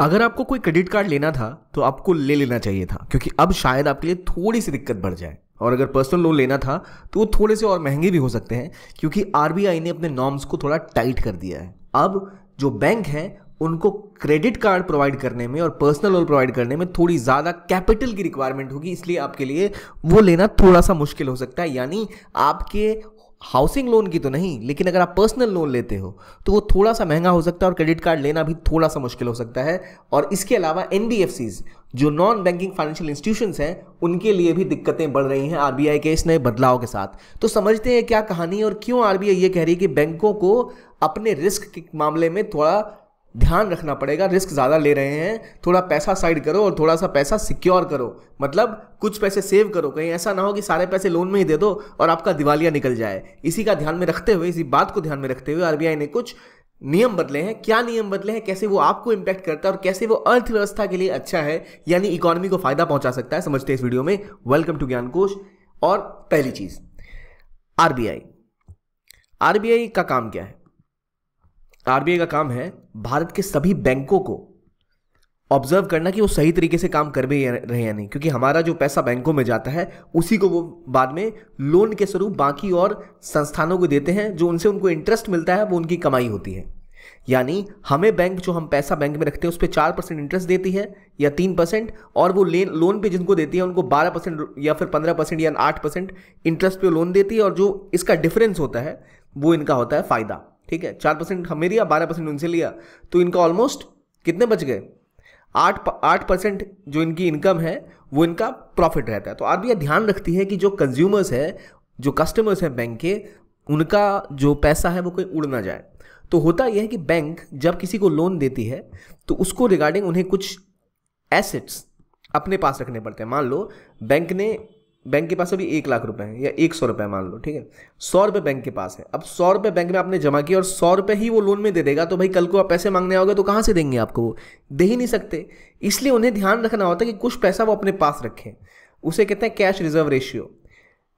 अगर आपको कोई क्रेडिट कार्ड लेना था तो आपको ले लेना चाहिए था क्योंकि अब शायद आपके लिए थोड़ी सी दिक्कत बढ़ जाए और अगर पर्सनल लोन लेना था तो वो थोड़े से और महंगे भी हो सकते हैं क्योंकि आर ने अपने नॉर्म्स को थोड़ा टाइट कर दिया है अब जो बैंक है उनको क्रेडिट कार्ड प्रोवाइड करने में और पर्सनल लोन प्रोवाइड करने में थोड़ी ज़्यादा कैपिटल की रिक्वायरमेंट होगी इसलिए आपके लिए वो लेना थोड़ा सा मुश्किल हो सकता है यानी आपके हाउसिंग लोन की तो नहीं लेकिन अगर आप पर्सनल लोन लेते हो तो वो थोड़ा सा महंगा हो सकता है और क्रेडिट कार्ड लेना भी थोड़ा सा मुश्किल हो सकता है और इसके अलावा एन जो नॉन बैंकिंग फाइनेंशियल इंस्टीट्यूशन हैं उनके लिए भी दिक्कतें बढ़ रही हैं आर के इस नए बदलाव के साथ तो समझते हैं क्या कहानी है और क्यों आर ये कह रही है कि बैंकों को अपने रिस्क के मामले में थोड़ा ध्यान रखना पड़ेगा रिस्क ज़्यादा ले रहे हैं थोड़ा पैसा साइड करो और थोड़ा सा पैसा सिक्योर करो मतलब कुछ पैसे सेव करो कहीं ऐसा ना हो कि सारे पैसे लोन में ही दे दो और आपका दिवालिया निकल जाए इसी का ध्यान में रखते हुए इसी बात को ध्यान में रखते हुए आर ने कुछ नियम बदले हैं क्या नियम बदले हैं कैसे वो आपको इम्पैक्ट करता है और कैसे वो अर्थव्यवस्था के लिए अच्छा है यानी इकोनॉमी को फायदा पहुंचा सकता है समझते हैं इस वीडियो में वेलकम टू ज्ञान और पहली चीज़ आर आरबीआई का काम क्या है आरबीआई का काम है भारत के सभी बैंकों को ऑब्जर्व करना कि वो सही तरीके से काम कर भी रहे या नहीं क्योंकि हमारा जो पैसा बैंकों में जाता है उसी को वो बाद में लोन के स्वरूप बाकी और संस्थानों को देते हैं जो उनसे उनको इंटरेस्ट मिलता है वो उनकी कमाई होती है यानी हमें बैंक जो हम पैसा बैंक में रखते हैं उस पर चार परसेंट इंटरेस्ट देती है या तीन परसेंट और वो लेन लोन पे जिनको देती है उनको बारह परसेंट या फिर पंद्रह परसेंट या आठ परसेंट इंटरेस्ट पे लोन देती है और जो इसका डिफरेंस होता है वो इनका होता है फ़ायदा ठीक है चार परसेंट हमें लिया बारह परसेंट उनसे लिया तो इनका ऑलमोस्ट कितने बच गए आठ आठ परसेंट जो इनकी इनकम है वो इनका प्रॉफिट रहता है तो आप यह ध्यान रखती है कि जो कंज्यूमर्स है जो कस्टमर्स हैं बैंक के उनका जो पैसा है वो कोई उड़ ना जाए तो होता यह है कि बैंक जब किसी को लोन देती है तो उसको रिगार्डिंग उन्हें कुछ एसेट्स अपने पास रखने पड़ते हैं मान लो बैंक ने बैंक के पास अभी एक लाख रुपए हैं या एक सौ रुपये मान लो ठीक है सौ रुपये बैंक के पास है अब सौ रुपए बैंक में आपने जमा किया और सौ रुपये ही वो लोन में दे देगा तो भाई कल को आप पैसे मांगने आओगे तो कहाँ से देंगे आपको वो दे ही नहीं सकते इसलिए उन्हें ध्यान रखना होता है कि कुछ पैसा वो अपने पास रखें उसे कहते हैं कैश रिजर्व रेशियो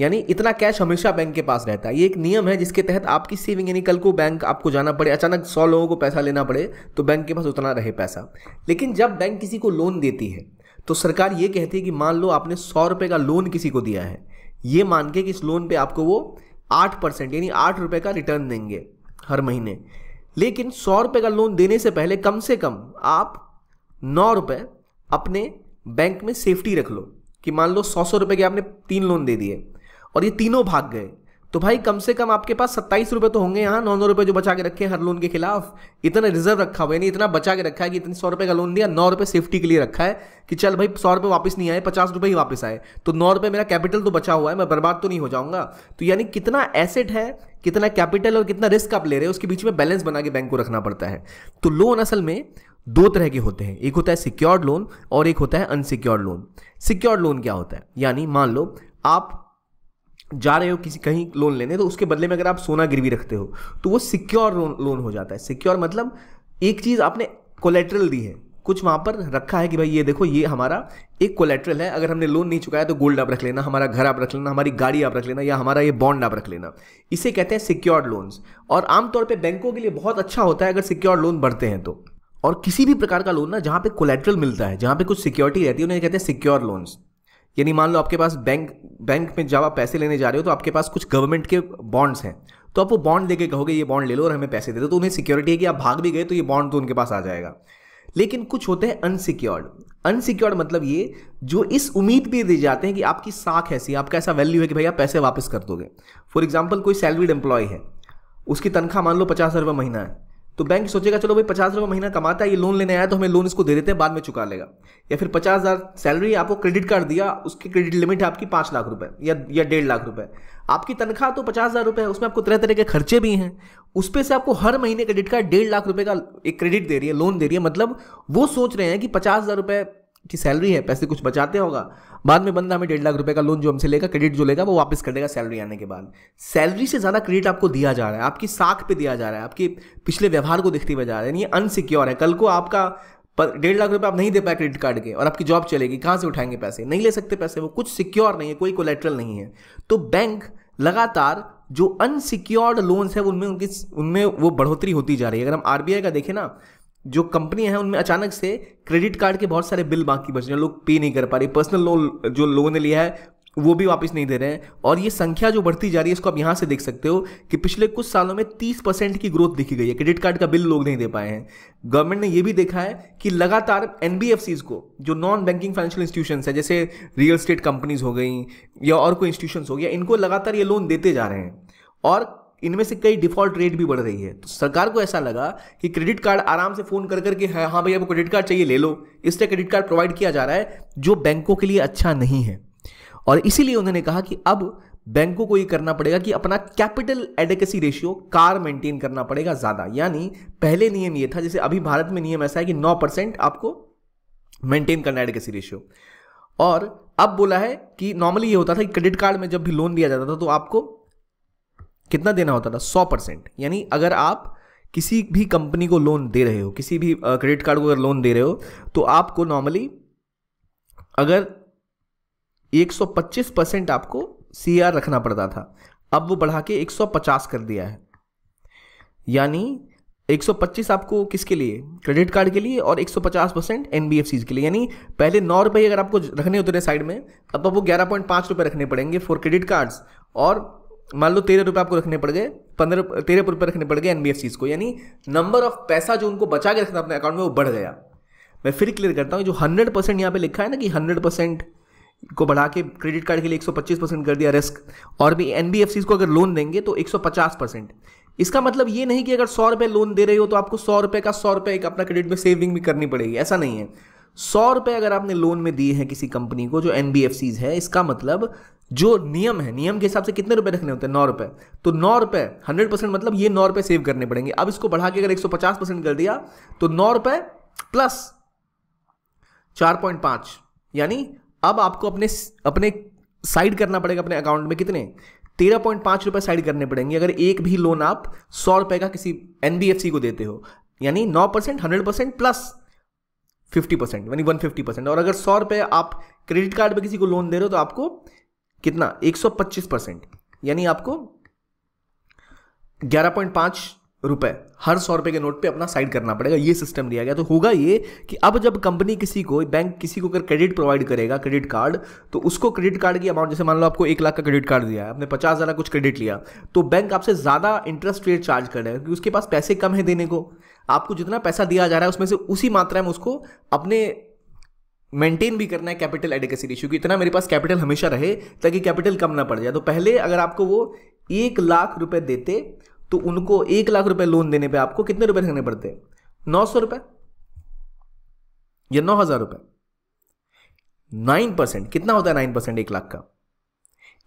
यानी इतना कैश हमेशा बैंक के पास रहता है ये एक नियम है जिसके तहत आपकी सेविंग यानी कल को बैंक आपको जाना पड़े अचानक सौ लोगों को पैसा लेना पड़े तो बैंक के पास उतना रहे पैसा लेकिन जब बैंक किसी को लोन देती है तो सरकार ये कहती है कि मान लो आपने सौ रुपये का लोन किसी को दिया है ये मान के कि इस लोन पे आपको वो आठ परसेंट यानी आठ रुपये का रिटर्न देंगे हर महीने लेकिन सौ रुपये का लोन देने से पहले कम से कम आप नौ रुपये अपने बैंक में सेफ्टी रख लो कि मान लो सौ सौ रुपये के आपने तीन लोन दे दिए और ये तीनों भाग गए तो भाई कम से कम आपके पास सत्ताईस रुपये तो होंगे यहाँ नौ नौ रुपये जो बचा के रखे हैं हर लोन के खिलाफ इतना रिजर्व रखा हुआ यानी इतना बचा के रखा है कि इतने सौ रुपए का लोन दिया नौ रुपये सेफ्टी के लिए रखा है कि चल भाई सौ रुपये वापस नहीं आए पचास रुपये ही वापस आए तो नौ रुपये मेरा कैपिटल तो बचा हुआ है मैं बर्बाद तो नहीं हो जाऊंगा तो यानी कितना एसेट है कितना कैपिटल और कितना रिस्क आप ले रहे हैं उसके बीच में बैलेंस बना के बैंक को रखना पड़ता है तो लोन असल में दो तरह के होते हैं एक होता है सिक्योर्ड लोन और एक होता है अनसिक्योर्ड लोन सिक्योर्ड लोन क्या होता है यानी मान लो आप जा रहे हो किसी कहीं लोन लेने तो उसके बदले में अगर आप सोना गिरवी रखते हो तो वो सिक्योर लोन हो जाता है सिक्योर मतलब एक चीज़ आपने कोलेट्रल दी है कुछ वहाँ पर रखा है कि भाई ये देखो ये हमारा एक कोलेट्रल है अगर हमने लोन नहीं चुकाया तो गोल्ड आप रख लेना हमारा घर आप रख लेना हमारी गाड़ी आप रख लेना या हमारा ये बॉन्ड आप रख लेना इसे कहते हैं सिक्योर्ड लोन्स और आमतौर पर बैंकों के लिए बहुत अच्छा होता है अगर सिक्योर्ड लोन बढ़ते हैं तो और किसी भी प्रकार का लोन ना जहाँ पे कोलेट्रल मिलता है जहाँ पे कुछ सिक्योरिटी रहती है उन्हें कहते हैं सिक्योर लोन्स यानी मान लो आपके पास बैंक बैंक में जब आप पैसे लेने जा रहे हो तो आपके पास कुछ गवर्नमेंट के बॉन्ड्स हैं तो आप वो बॉन्ड लेके कहोगे ये बॉन्ड ले लो और हमें पैसे दे दो तो उन्हें सिक्योरिटी है कि आप भाग भी गए तो ये बॉन्ड तो उनके पास आ जाएगा लेकिन कुछ होते हैं अनसिक्योर्ड अनसिक्योर्ड मतलब ये जो इस उम्मीद पर दिए जाते हैं कि आपकी साख ऐसी आपका ऐसा वैल्यू है कि भाई आप पैसे वापस कर दोगे फॉर एग्जाम्पल कोई सैलरीड एम्प्लॉय है उसकी तनख्वाह मान लो पचास हज़ार रुपये महीना है तो बैंक सोचेगा चलो भाई पचास रुपये महीना कमाता है ये लोन लेने आया तो हमें लोन इसको दे देते हैं बाद में चुका लेगा या फिर पचास हज़ार सैलरी आपको क्रेडिट कार्ड दिया उसकी क्रेडिट लिमिट है आपकी पाँच लाख रुपए या या डेढ़ लाख रुपए आपकी तनख्वाह तो पचास हज़ार रुपये है उसमें आपको तरह तरह के खर्चे भी हैं उस पर से आपको हर महीने क्रेडिट कार्ड डेढ़ लाख रुपये का एक क्रेडिट दे रही है लोन दे रही है मतलब वो सोच रहे हैं कि पचास हज़ार रुपये की सैलरी है पैसे कुछ बचाते होगा बाद में बंदा हमें डेढ़ लाख रुपए का लोन जो हमसे लेगा क्रेडिट जो लेगा वो वापस कर देगा सैलरी आने के बाद सैलरी से ज़्यादा क्रेडिट आपको दिया जा रहा है आपकी साख पे दिया जा रहा है आपके पिछले व्यवहार को देखते हुए जा रहा है यानी अनसिक्योर है कल को आपका पर डेढ़ लाख रुपये आप नहीं दे पाए क्रेडिट कार्ड के और आपकी जॉब चलेगी कहाँ से उठाएंगे पैसे नहीं ले सकते पैसे वो कुछ सिक्योर नहीं है कोई कोलेट्रल नहीं है तो बैंक लगातार जो अनसिक्योर्ड लोन्स है उनमें उनकी उनमें वो बढ़ोतरी होती जा रही है अगर हम आरबीआई का देखें ना जो कंपनियां हैं उनमें अचानक से क्रेडिट कार्ड के बहुत सारे बिल बाकी बच रहे हैं लोग पे नहीं कर पा रहे पर्सनल लोन जो लोगों ने लिया है वो भी वापस नहीं दे रहे हैं और ये संख्या जो बढ़ती जा रही है इसको आप यहाँ से देख सकते हो कि पिछले कुछ सालों में 30 परसेंट की ग्रोथ दिखी गई है क्रेडिट कार्ड का बिल लोग नहीं दे पाए हैं गवर्नमेंट ने ये भी देखा है कि लगातार एन को जो नॉन बैंकिंग फाइनेंशियल इंस्टीट्यूशन है जैसे रियल स्टेट कंपनीज हो गई या और कोई इंस्टीट्यूशन हो गया इनको लगातार ये लोन देते जा रहे हैं और इनमें से कई डिफॉल्ट रेट भी बढ़ रही है तो सरकार को ऐसा लगा कि क्रेडिट कार्ड आराम से फ़ोन कर करके हाँ, हाँ भाई आपको क्रेडिट कार्ड चाहिए ले लो इसलिए क्रेडिट कार्ड प्रोवाइड किया जा रहा है जो बैंकों के लिए अच्छा नहीं है और इसीलिए उन्होंने कहा कि अब बैंकों को ये करना पड़ेगा कि अपना कैपिटल एडेकेसी रेशियो कार मेंटेन करना पड़ेगा ज़्यादा यानी पहले नियम ये था जैसे अभी भारत में नियम ऐसा है कि नौ परसेंट आपको मेंटेन करना एडेकेसी रेशियो और अब बोला है कि नॉर्मली ये होता था कि क्रेडिट कार्ड में जब भी लोन दिया जाता था तो आपको कितना देना होता था सौ परसेंट यानी अगर आप किसी भी कंपनी को लोन दे रहे हो किसी भी क्रेडिट कार्ड को अगर लोन दे रहे हो तो आपको नॉर्मली अगर 125 परसेंट आपको सी रखना पड़ता था अब वो बढ़ा के 150 कर दिया है यानी 125 आपको किसके लिए क्रेडिट कार्ड के लिए और 150 परसेंट एन के लिए यानी पहले नौ रुपये अगर आपको रखने होते थे साइड में अब अब वो ग्यारह पॉइंट रुपये रखने पड़ेंगे फॉर क्रेडिट कार्ड्स और मान लो तेरह रुपये आपको रखने पड़ गए पंद्रह तेरह रुपये रखने पड़ गए एन को यानी नंबर ऑफ पैसा जो उनको बचा के रखना अपने अकाउंट में वो बढ़ गया मैं फिर क्लियर करता हूँ जो हंड्रेड परसेंट यहाँ पर लिखा है ना कि हंड्रेड परसेंट को बढ़ा के क्रेडिट कार्ड के लिए एक सौ पच्चीस परसेंट कर दिया रिस्क और भी एन को अगर लोन देंगे तो एक सौ पचास परसेंट इसका मतलब ये नहीं कि अगर सौ रुपये लोन दे रहे हो तो आपको सौ रुपये का सौ रुपये अपना क्रेडिट में सेविंग भी करनी पड़ेगी ऐसा नहीं है सौ रुपए अगर आपने लोन में दिए हैं किसी कंपनी को जो एन है इसका मतलब जो नियम है नियम के हिसाब से कितने रुपए रखने होते हैं नौ रुपए तो नौ रुपए हंड्रेड परसेंट मतलब ये नौ रुपए सेव करने पड़ेंगे अब इसको बढ़ा के अगर एक सौ पचास परसेंट कर दिया तो नौ रुपए प्लस चार पॉइंट पांच यानी अब आपको अपने अपने साइड करना पड़ेगा अपने अकाउंट में कितने तेरह पॉइंट पांच रुपए साइड करने पड़ेंगे अगर एक भी लोन आप सौ रुपए का किसी एनबीएफसी को देते हो यानी नौ percent hundred percent plus fifty percent यानी वन फिफ्टी परसेंट और अगर सौ रुपये आप क्रेडिट कार्ड पे किसी को लोन दे रहे हो तो आपको कितना एक सौ पच्चीस परसेंट यानी आपको ग्यारह पॉइंट पाँच रुपए हर सौ रुपये के नोट पे अपना साइड करना पड़ेगा ये सिस्टम दिया गया तो होगा ये कि अब जब कंपनी किसी को बैंक किसी को अगर क्रेडिट प्रोवाइड करेगा क्रेडिट कार्ड तो उसको क्रेडिट कार्ड की अमाउंट जैसे मान लो आपको एक लाख का क्रेडिट कार्ड दिया है आपने पचास हज़ार कुछ क्रेडिट लिया तो बैंक आपसे ज़्यादा इंटरेस्ट रेट चार्ज कर रहे हैं क्योंकि उसके पास पैसे कम है देने को आपको जितना पैसा दिया जा रहा है उसमें से उसी मात्रा में उसको अपने मेंटेन भी करना है कैपिटल एडिकेसी रेशियो की इतना मेरे पास कैपिटल हमेशा रहे ताकि कैपिटल कम ना पड़ जाए तो पहले अगर आपको वो एक लाख रुपए देते तो उनको एक लाख रुपए लोन देने पे आपको कितने रुपए रखने पड़ते नौ सौ रुपए या नौ हजार रुपए नाइन परसेंट कितना होता है नाइन परसेंट एक लाख का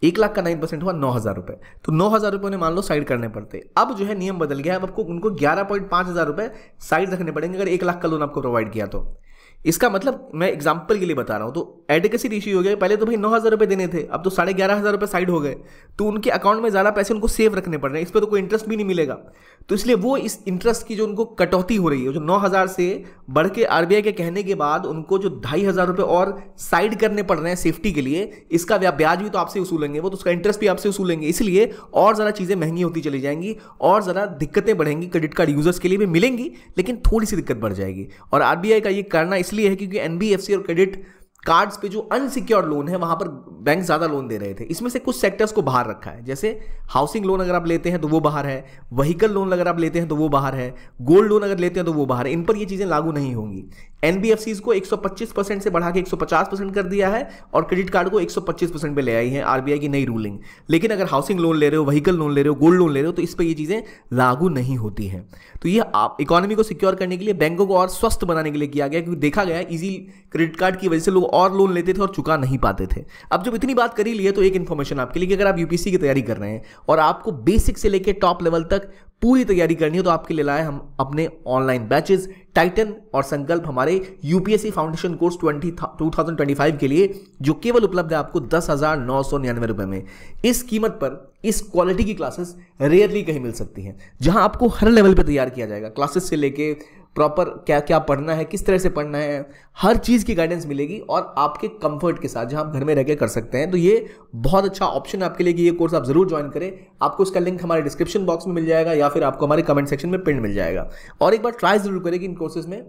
एक लाख का नाइन परसेंट हुआ नौ हज़ार रुपए तो नौ हज़ार रुपये उन्हें मान लो साइड करने पड़ते अब जो है नियम बदल गया है अब आपको उनको ग्यारह पॉइंट पांच हज़ार रुपए साइड रखने पड़ेंगे अगर एक लाख का लोन आपको प्रोवाइड किया तो इसका मतलब मैं एग्जाम्पल के लिए बता रहा हूँ तो एडिकेसी रेशियो हो गया पहले तो भाई नौ हज़ार रुपये देने थे अब तो साढ़े ग्यारह हज़ार रुपये साइड हो गए तो उनके अकाउंट में ज़्यादा पैसे उनको सेव रखने पड़ रहे हैं इस पर तो कोई इंटरेस्ट भी नहीं मिलेगा तो इसलिए वो इस इंटरेस्ट की जो उनको कटौती हो रही है जो नौ हज़ार से बढ़ के आर के कहने के बाद उनको जो ढाई हज़ार रुपये और साइड करने पड़ रहे हैं सेफ्टी के लिए इसका ब्याज भी तो आपसे वसूलेंगे वो तो उसका इंटरेस्ट भी आपसे वसूलेंगे इसलिए और ज़्यादा चीज़ें महंगी होती चली जाएंगी और ज़्यादा दिक्कतें बढ़ेंगी क्रेडिट कार्ड यूज़र्स के लिए भी मिलेंगी लेकिन थोड़ी सी दिक्कत बढ़ जाएगी और आर का ये करना इस इसलिए है क्योंकि एनबीएफसी और क्रेडिट कार्ड्स पे जो अनसिक्योर्ड लोन है वहां पर बैंक ज्यादा लोन दे रहे थे इसमें से कुछ सेक्टर्स को बाहर रखा है जैसे हाउसिंग लोन अगर आप लेते हैं तो वो बाहर है वहीकल लोन अगर आप लेते हैं तो वो बाहर है गोल्ड लोन अगर लेते हैं तो वो बाहर है इन पर ये चीजें लागू नहीं होंगी एनबीएफसीज को 125 परसेंट से बढ़ा के 150 परसेंट कर दिया है और क्रेडिट कार्ड को 125 परसेंट पर ले आई है आरबीआई की नई रूलिंग लेकिन अगर हाउसिंग लोन ले रहे हो व्हीकल लोन ले रहे हो गोल्ड लोन ले रहे हो तो इस पर ये चीज़ें लागू नहीं होती हैं तो ये आप इकोनॉमी को सिक्योर करने के लिए बैंकों को और स्वस्थ बनाने के लिए किया गया क्योंकि देखा गया इजी क्रेडिट कार्ड की वजह से लोग और लोन लेते थे और चुका नहीं पाते थे अब जब इतनी बात करी लिए तो एक इन्फॉर्मेशन आपके लिए कि अगर आप यूपीसी की तैयारी कर रहे हैं और आपको बेसिक से लेकर टॉप लेवल तक पूरी तैयारी करनी हो तो आपके लिए लाए हम अपने ऑनलाइन बैचेस टाइटन और संकल्प हमारे UPSC foundation course twenty two के लिए जो केवल उपलब्ध है आपको दस हज़ार नौ सौ निन्यानवे रुपए में इस कीमत पर इस क्वालिटी की क्लासेस रेयरली कहीं मिल सकती हैं जहां आपको हर लेवल पर तैयार किया जाएगा क्लासेस से लेके प्रॉपर क्या क्या पढ़ना है किस तरह से पढ़ना है हर चीज़ की गाइडेंस मिलेगी और आपके कंफर्ट के साथ जहां आप घर में रह के कर सकते हैं तो ये बहुत अच्छा ऑप्शन आपके लिए कि ये कोर्स आप ज़रूर ज्वाइन करें आपको इसका लिंक हमारे डिस्क्रिप्शन बॉक्स में मिल जाएगा या फिर आपको हमारे कमेंट सेक्शन में पिंड मिल जाएगा और एक बार ट्राई ज़रूर करें कि इन कोर्सेज में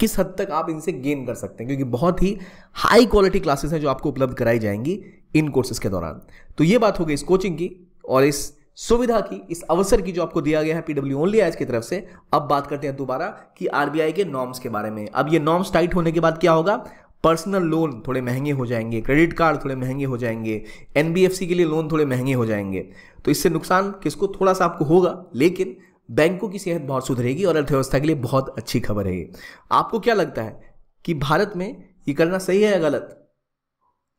किस हद तक आप इनसे गेन कर सकते हैं क्योंकि बहुत ही हाई क्वालिटी क्लासेस हैं जो आपको उपलब्ध कराई जाएंगी इन कोर्सेज के दौरान तो ये बात हो गई इस कोचिंग की और इस सुविधा की इस अवसर की जो आपको दिया गया है पीडब्ल्यू ओनली आज की तरफ से अब बात करते हैं दोबारा कि आरबीआई के नॉर्म्स के बारे में अब ये नॉर्म्स टाइट होने के बाद क्या होगा पर्सनल लोन थोड़े महंगे हो जाएंगे क्रेडिट कार्ड थोड़े महंगे हो जाएंगे एनबीएफसी के लिए लोन थोड़े महंगे हो जाएंगे तो इससे नुकसान किसको थोड़ा सा आपको होगा लेकिन बैंकों की सेहत बहुत सुधरेगी और अर्थव्यवस्था के लिए बहुत अच्छी खबर है आपको क्या लगता है कि भारत में ये करना सही है या गलत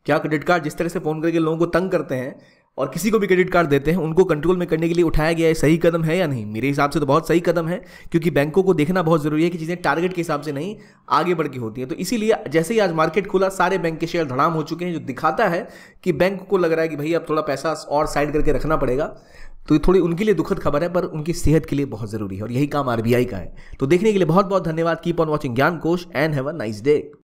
क्या क्रेडिट कार्ड जिस तरह से फ़ोन करके लोगों को तंग करते हैं और किसी को भी क्रेडिट कार्ड देते हैं उनको कंट्रोल में करने के लिए उठाया गया है सही कदम है या नहीं मेरे हिसाब से तो बहुत सही कदम है क्योंकि बैंकों को देखना बहुत ज़रूरी है कि चीज़ें टारगेट के हिसाब से नहीं आगे बढ़ के होती हैं तो इसीलिए जैसे ही आज मार्केट खुला सारे बैंक के शेयर धड़ाम हो चुके हैं जो दिखाता है कि बैंक को लग रहा है कि भाई अब थोड़ा पैसा और साइड करके रखना पड़ेगा तो ये थोड़ी उनके लिए दुखद खबर है पर उनकी सेहत के लिए बहुत ज़रूरी है और यही काम आरबीआई का है तो देखने के लिए बहुत बहुत धन्यवाद keep on watching Gyan Kosh and have a nice day